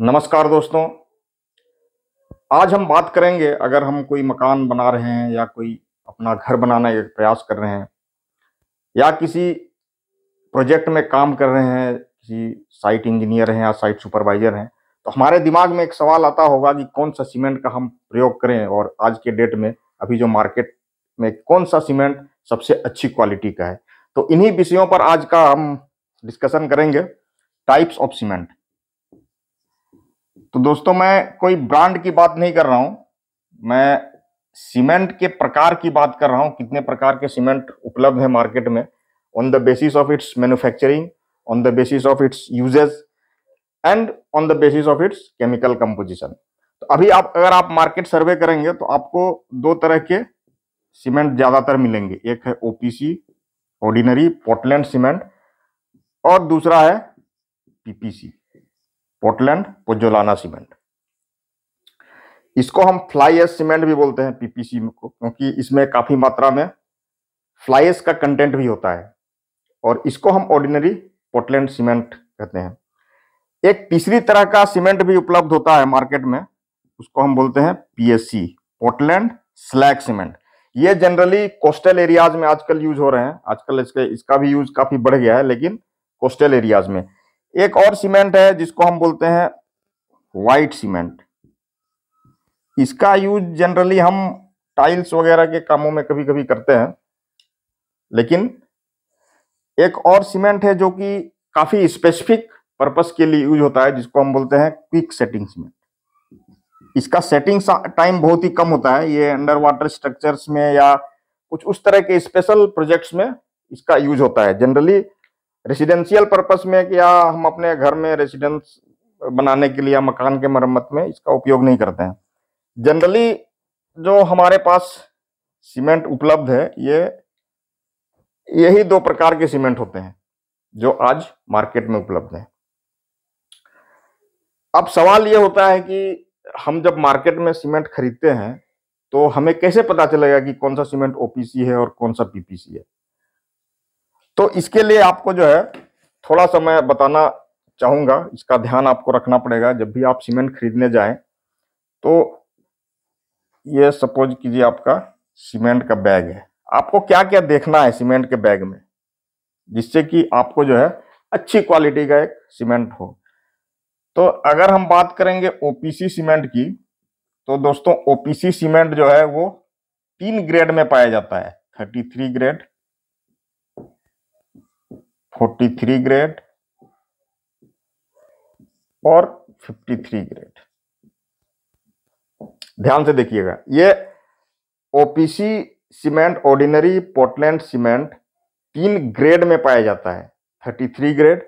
नमस्कार दोस्तों आज हम बात करेंगे अगर हम कोई मकान बना रहे हैं या कोई अपना घर बनाने का प्रयास कर रहे हैं या किसी प्रोजेक्ट में काम कर रहे हैं किसी साइट इंजीनियर हैं या साइट सुपरवाइजर हैं तो हमारे दिमाग में एक सवाल आता होगा कि कौन सा सीमेंट का हम प्रयोग करें और आज के डेट में अभी जो मार्केट में कौन सा सीमेंट सबसे अच्छी क्वालिटी का है तो इन्हीं विषयों पर आज का हम डिस्कशन करेंगे टाइप्स ऑफ सीमेंट तो दोस्तों मैं कोई ब्रांड की बात नहीं कर रहा हूं मैं सीमेंट के प्रकार की बात कर रहा हूं कितने प्रकार के सीमेंट उपलब्ध है मार्केट में on the basis of its manufacturing on the basis of its uses and on the basis of its chemical composition तो अभी आप अगर आप मार्केट सर्वे करेंगे तो आपको दो तरह के सीमेंट ज्यादातर मिलेंगे एक है ओपीसी ऑर्डिनरी पोर्टलैंड सीमेंट और दूसरा है पीपीसी पोर्टलैंड पोजोलाना सीमेंट इसको हम फ्लाई एस सीमेंट भी बोलते हैं पीपीसी को क्योंकि इसमें काफी मात्रा में फ्लाई एस का कंटेंट भी होता है और इसको हम ऑर्डिनरी पोर्टलैंड सीमेंट कहते हैं एक तीसरी तरह का सीमेंट भी उपलब्ध होता है मार्केट में उसको हम बोलते हैं पीएससी पोर्टलैंड स्लैग सीमेंट ये जनरली कोस्टल एरियाज में आजकल यूज हो रहे हैं आजकल इसके इसका भी यूज काफी बढ़ गया है लेकिन कोस्टल एरियाज में एक और सीमेंट है जिसको हम बोलते हैं वाइट सीमेंट इसका यूज जनरली हम टाइल्स वगैरह के कामों में कभी कभी करते हैं लेकिन एक और सीमेंट है जो कि काफी स्पेसिफिक पर्पस के लिए यूज होता है जिसको हम बोलते हैं क्विक सेटिंग सीमेंट इसका सेटिंग टाइम बहुत ही कम होता है ये अंडर वाटर स्ट्रक्चर में या कुछ उस तरह के स्पेशल प्रोजेक्ट्स में इसका यूज होता है जनरली रेसिडेंशियल पर्पस में क्या हम अपने घर में रेसिडेंस बनाने के लिए मकान के मरम्मत में इसका उपयोग नहीं करते हैं जनरली जो हमारे पास सीमेंट उपलब्ध है ये यही दो प्रकार के सीमेंट होते हैं जो आज मार्केट में उपलब्ध है अब सवाल ये होता है कि हम जब मार्केट में सीमेंट खरीदते हैं तो हमें कैसे पता चलेगा कि कौन सा सीमेंट ओपीसी है और कौन सा पीपीसी है तो इसके लिए आपको जो है थोड़ा सा मैं बताना चाहूंगा इसका ध्यान आपको रखना पड़ेगा जब भी आप सीमेंट खरीदने जाए तो ये सपोज कीजिए आपका सीमेंट का बैग है आपको क्या क्या देखना है सीमेंट के बैग में जिससे कि आपको जो है अच्छी क्वालिटी का एक सीमेंट हो तो अगर हम बात करेंगे ओपीसी सीमेंट की तो दोस्तों ओपीसी सीमेंट जो है वो तीन ग्रेड में पाया जाता है थर्टी थ्री ग्रेड 43 ग्रेड और 53 ग्रेड ध्यान से देखिएगा ये OPC cement ordinary portland cement तीन ग्रेड में पाया जाता है 33 ग्रेड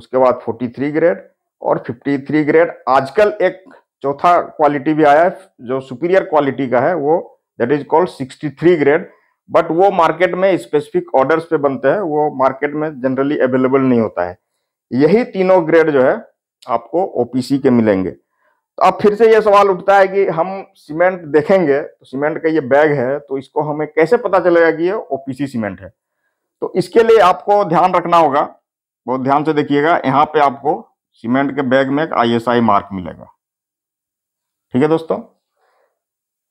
उसके बाद 43 ग्रेड और 53 ग्रेड आजकल एक चौथा क्वालिटी भी आया है जो सुपीरियर क्वालिटी का है वो that is called 63 grade but वो मार्केट में स्पेसिफिक ऑर्डर्स पे बनते हैं वो मार्केट में जनरली अवेलेबल नहीं होता है यही तीनों ग्रेड जो है आपको ओपीसी के मिलेंगे तो अब फिर से ये सवाल उठता है कि हम सीमेंट देखेंगे तो सीमेंट का ये बैग है तो इसको हमें कैसे पता चलेगा कि ये ओपीसी सीमेंट है तो इसके लिए आपको ध्यान रखना होगा बहुत ध्यान से देखिएगा यहाँ पे आपको सीमेंट के बैग में एक आई मार्क मिलेगा ठीक है दोस्तों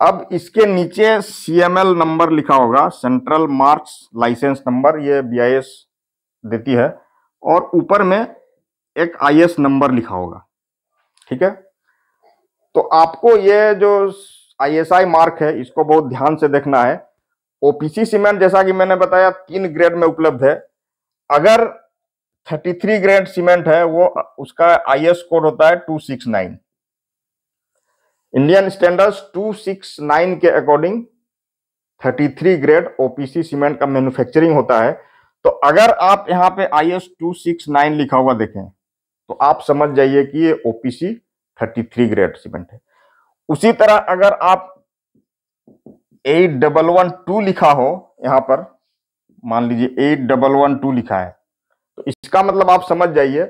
अब इसके नीचे सीएमएल नंबर लिखा होगा सेंट्रल मार्क्स लाइसेंस नंबर ये बीआईएस देती है और ऊपर में एक आईएस नंबर लिखा होगा ठीक है तो आपको ये जो आईएसआई मार्क है इसको बहुत ध्यान से देखना है ओपीसी सीमेंट जैसा कि मैंने बताया तीन ग्रेड में उपलब्ध है अगर 33 ग्रेड सीमेंट है वो उसका आईएस कोड होता है 269 इंडियन स्टैंडर्ड्स 269 के अकॉर्डिंग 33 ग्रेड ओपीसी सीमेंट का मैन्युफैक्चरिंग होता है तो अगर आप यहाँ पे I S two six nine लिखा हुआ देखें तो आप समझ जाइए कि ये OPC thirty three grade cement है उसी तरह अगर आप एट डबल वन टू लिखा हो यहां पर मान लीजिए एट डबल वन टू लिखा है तो इसका मतलब आप समझ जाइए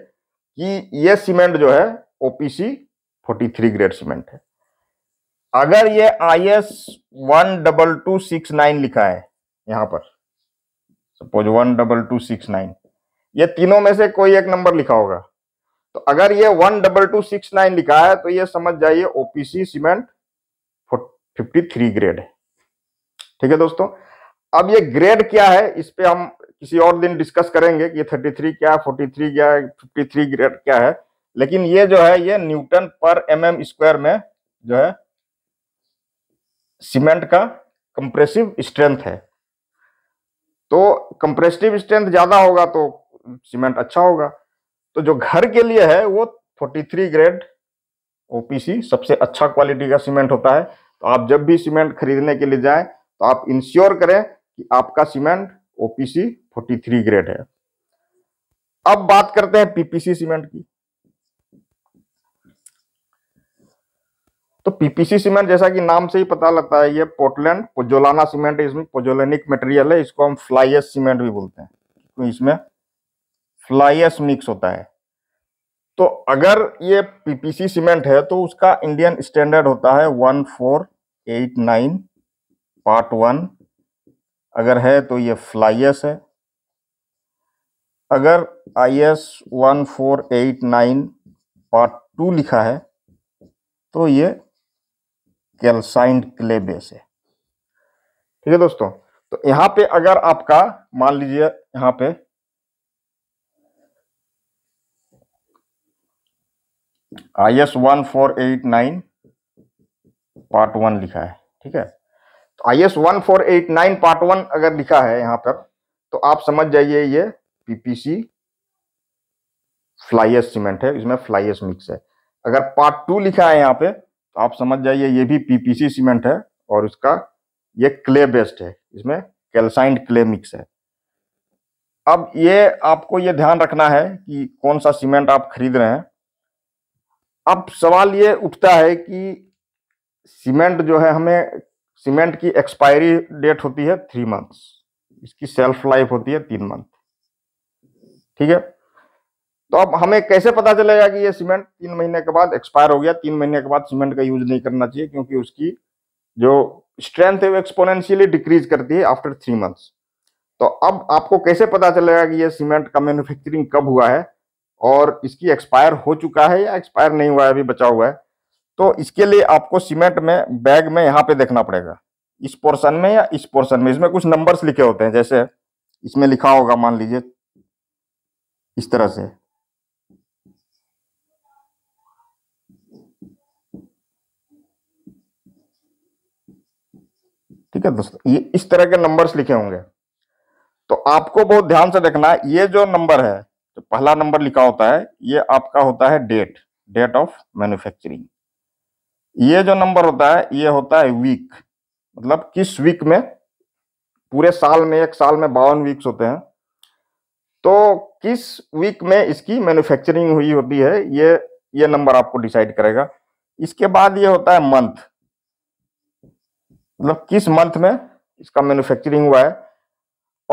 कि यह सीमेंट जो है OPC forty three grade cement है अगर ये I S one double two six nine लिखा है यहां पर suppose one double two six nine ये तीनों में से कोई एक नंबर लिखा होगा तो अगर ये one double two six nine लिखा है तो ये समझ जाइए OPC cement fifty three grade है ठीक है दोस्तों अब ये ग्रेड क्या है इस पे हम किसी और दिन डिस्कस करेंगे कि ये थर्टी थ्री क्या है फोर्टी थ्री क्या है फिफ्टी थ्री ग्रेड क्या है लेकिन ये जो है ये न्यूटन पर एम एम स्क्वायर में जो है सीमेंट का कंप्रेसिव स्ट्रेंथ है तो कंप्रेसिव स्ट्रेंथ ज्यादा होगा तो सीमेंट अच्छा होगा तो जो घर के लिए है वो 43 ग्रेड ओपीसी सबसे अच्छा क्वालिटी का सीमेंट होता है तो आप जब भी सीमेंट खरीदने के लिए जाएं तो आप इंश्योर करें कि आपका सीमेंट ओपीसी 43 ग्रेड है अब बात करते हैं पीपीसी सीमेंट की तो पीपीसी सीमेंट जैसा कि नाम से ही पता लगता है ये पोर्टलैंड पोजोलाना सीमेंट इसमें पोजोलेनिक मटेरियल है इसको हम फ्लाइस सीमेंट भी बोलते हैं तो इसमें फ्लाइस मिक्स होता है तो अगर ये पीपीसी सीमेंट है तो उसका इंडियन स्टैंडर्ड होता है one four eight nine part one अगर है तो ये फ्लाइस है अगर I S one four eight nine part two लिखा है तो ये कैल्साइंड क्ले बेस है ठीक है दोस्तों तो यहां पे अगर आपका मान लीजिए यहां पे I S one four eight nine part one लिखा है ठीक है तो I S one four eight nine part one अगर लिखा है यहां पर तो आप समझ जाइए ये पीपीसी फ्लाइएस सीमेंट है इसमें फ्लाइएस मिक्स है अगर पार्ट टू लिखा है यहां पे तो आप समझ जाइए ये भी पीपीसी सीमेंट है और इसका ये क्ले बेस्ड है इसमें कैल्साइंड क्ले मिक्स है अब ये आपको ये ध्यान रखना है कि कौन सा सीमेंट आप खरीद रहे हैं अब सवाल ये उठता है कि सीमेंट जो है हमें सीमेंट की एक्सपायरी डेट होती है थ्री मंथ्स इसकी सेल्फ लाइफ होती है तीन मंथ ठीक है तो अब हमें कैसे पता चलेगा कि ये सीमेंट तीन महीने के बाद एक्सपायर हो गया तीन महीने के बाद सीमेंट का यूज नहीं करना चाहिए क्योंकि उसकी जो स्ट्रेंथ है वो एक्सपोनेंशियली डिक्रीज करती है आफ्टर थ्री मंथ्स तो अब आपको कैसे पता चलेगा कि ये सीमेंट का मैन्युफैक्चरिंग कब हुआ है और इसकी एक्सपायर हो चुका है या एक्सपायर नहीं हुआ है अभी बचा हुआ है तो इसके लिए आपको सीमेंट में बैग में यहाँ पे देखना पड़ेगा इस पोर्शन में या इस पोर्शन में इसमें कुछ नंबर्स लिखे होते हैं जैसे इसमें लिखा होगा मान लीजिए इस तरह से ठीक है दोस्तों ये इस तरह के नंबर्स लिखे होंगे तो आपको बहुत ध्यान से देखना ये जो नंबर है तो पहला नंबर लिखा होता है ये आपका होता है डेट डेट ऑफ मैन्युफैक्चरिंग ये जो नंबर होता है ये होता है वीक मतलब किस वीक में पूरे साल में एक साल में बावन वीक्स होते हैं तो किस वीक में इसकी मैन्युफैक्चरिंग हुई होती है ये ये नंबर आपको डिसाइड करेगा इसके बाद ये होता है मंथ मतलब किस मंथ में इसका मैन्युफैक्चरिंग हुआ है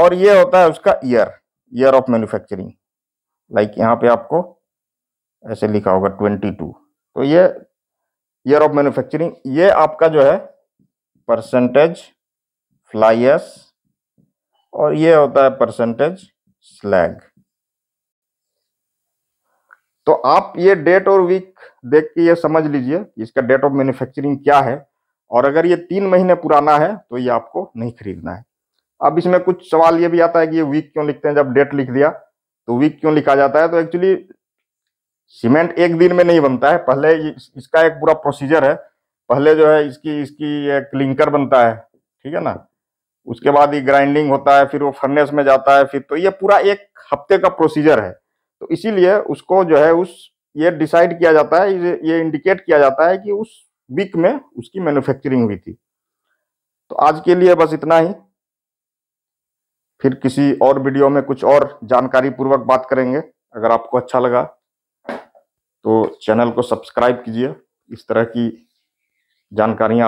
और ये होता है उसका year year of manufacturing like यहाँ पे आपको ऐसे लिखा होगा ट्वेंटी टू तो ये ईयर ऑफ मैन्युफैक्चरिंग ये आपका जो है परसेंटेज फ्लाइस और ये होता है परसेंटेज स्लैग तो आप ये डेट और वीक देख के ये समझ लीजिए इसका डेट ऑफ मैन्युफैक्चरिंग क्या है और अगर ये तीन महीने पुराना है तो ये आपको नहीं खरीदना है अब इसमें कुछ सवाल ये भी आता है कि ये वीक क्यों लिखते हैं जब डेट लिख दिया तो वीक क्यों लिखा जाता है तो एक्चुअली सीमेंट एक दिन में नहीं बनता है पहले इसका एक पूरा प्रोसीजर है पहले जो है इसकी इसकी क्लिंकर बनता है ठीक है ना उसके बाद ये ग्राइंडिंग होता है फिर वो फर्नेस में जाता है फिर तो ये पूरा एक हफ्ते का प्रोसीजर है तो इसीलिए उसको जो है उस ये डिसाइड किया जाता है ये इंडिकेट किया जाता है कि उस वीक में उसकी मैन्युफैक्चरिंग हुई थी तो आज के लिए बस इतना ही फिर किसी और वीडियो में कुछ और जानकारी पूर्वक बात करेंगे अगर आपको अच्छा लगा तो चैनल को सब्सक्राइब कीजिए इस तरह की जानकारियां